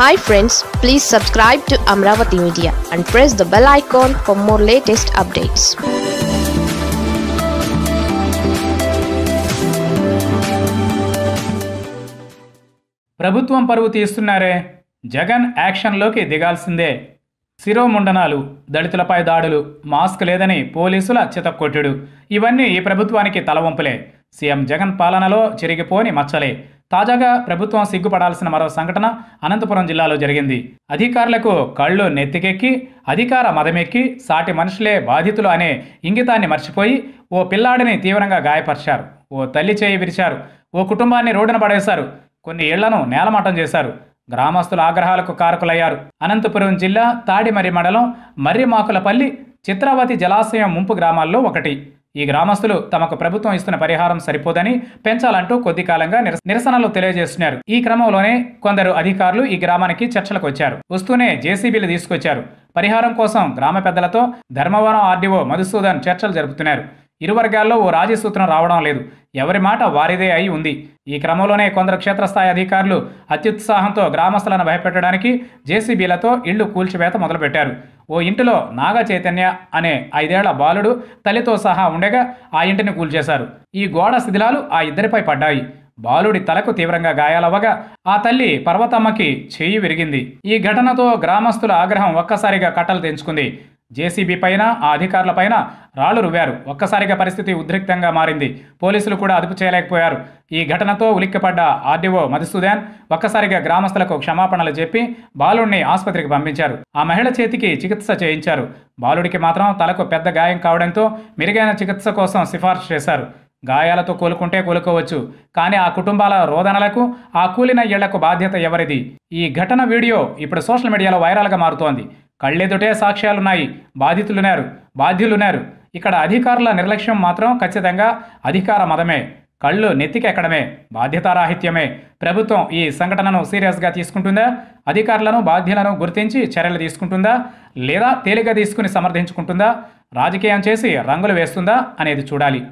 hi friends please subscribe to Amaravati media and press the bell icon for more latest updates ప్రభుత్వం పరువు తీస్తున్నారే జగన్ యాక్షన్లోకి దిగాల్సిందే శిరోముండనాలు దళితులపై దాడులు mask లేదని పోలీసుల చితక్కొట్టుడు ఇవన్నీ ఈ ప్రభుత్వానికి తలవంపులే సీఎం జగన్ పాలనలో చిరిగిపోని మచ్చలే తాజాగా ప్రభుత్వం సిగ్గుపడాల్సిన మరో సంఘటన అనంతపురం జిల్లాలో జరిగింది అధికారులకు కళ్ళు నెత్తికెక్కి అధికార మదమెక్కి సాటి మనుషులే బాధితులు అనే ఇంగితాన్ని మర్చిపోయి ఓ పిల్లాడిని తీవ్రంగా గాయపరిచారు ఓ తల్లి చేయి విరిచారు ఓ కుటుంబాన్ని రోడ్డున పడేశారు కొన్ని ఇళ్లను నేలమాటం చేశారు గ్రామస్తుల ఆగ్రహాలకు కారకులయ్యారు అనంతపురం జిల్లా తాడిమరి మండలం మర్రిమాకులపల్లి చిత్రావతి జలాశయం ముంపు గ్రామాల్లో ఒకటి ఈ గ్రామస్తులు తమకు ప్రభుత్వం ఇస్తున్న పరిహారం సరిపోదని పెంచాలంటూ కొద్ది కాలంగా నిరసనలు తెలియజేస్తున్నారు ఈ క్రమంలోనే కొందరు అధికారులు ఈ గ్రామానికి చర్చలకు వచ్చారు వస్తూనే జేసీబీలు తీసుకొచ్చారు పరిహారం కోసం గ్రామ పెద్దలతో ధర్మవరం ఆర్డీఓ మధుసూదన్ చర్చలు జరుపుతున్నారు ఇరు వర్గాల్లో ఓ రాజీ సూత్రం రావడం లేదు ఎవరి మాట వారిదే అయి ఉంది ఈ క్రమంలోనే కొందరు క్షేత్రస్థాయి అధికారులు అత్యుత్సాహంతో గ్రామస్తులను భయపెట్టడానికి జేసీబీలతో ఇళ్లు కూల్చివేత మొదలుపెట్టారు ఓ ఇంటిలో నాగ చైతన్య అనే ఐదేళ్ల బాలుడు తల్లితో సహా ఉండగా ఆ ఇంటిని కూల్చేశారు ఈ గోడ శిథిలాలు ఆ ఇద్దరిపై పడ్డాయి బాలుడి తలకు తీవ్రంగా గాయాలవ్వగా ఆ తల్లి పర్వతమ్మకి చేయి విరిగింది ఈ ఘటనతో గ్రామస్తుల ఆగ్రహం ఒక్కసారిగా కట్టలు తెంచుకుంది జేసీబీ పైన ఆ అధికారుల పైన రాళ్లు రువ్వారు ఒక్కసారిగా పరిస్థితి ఉద్రిక్తంగా మారింది పోలీసులు కూడా అదుపు చేయలేకపోయారు ఈ ఘటనతో ఉలిక్కిపడ్డ ఆర్డీఓ మధుసూదాన్ ఒక్కసారిగా గ్రామస్తులకు క్షమాపణలు చెప్పి బాలుడిని ఆసుపత్రికి పంపించారు ఆ మహిళ చేతికి చికిత్స చేయించారు బాలుడికి మాత్రం తలకు పెద్ద గాయం కావడంతో మెరుగైన చికిత్స కోసం సిఫార్సు చేశారు గాయాలతో కోలుకుంటే కోలుకోవచ్చు కానీ ఆ కుటుంబాల రోదనలకు ఆ కూలిన ఇళ్లకు బాధ్యత ఎవరిది ఈ ఘటన వీడియో ఇప్పుడు సోషల్ మీడియాలో వైరల్గా మారుతోంది కళ్ళెదుటే సాక్ష్యాలున్నాయి బాధితులున్నారు బాధ్యులున్నారు ఇక్కడ అధికారుల నిర్లక్ష్యం మాత్రం ఖచ్చితంగా అధికార మదమే కళ్ళు నెత్తికెక్కడమే బాధ్యతారాహిత్యమే ప్రభుత్వం ఈ సంఘటనను సీరియస్గా తీసుకుంటుందా అధికారులను బాధ్యులను గుర్తించి చర్యలు తీసుకుంటుందా లేదా తేలిక తీసుకుని సమర్థించుకుంటుందా రాజకీయం చేసి రంగులు వేస్తుందా అనేది చూడాలి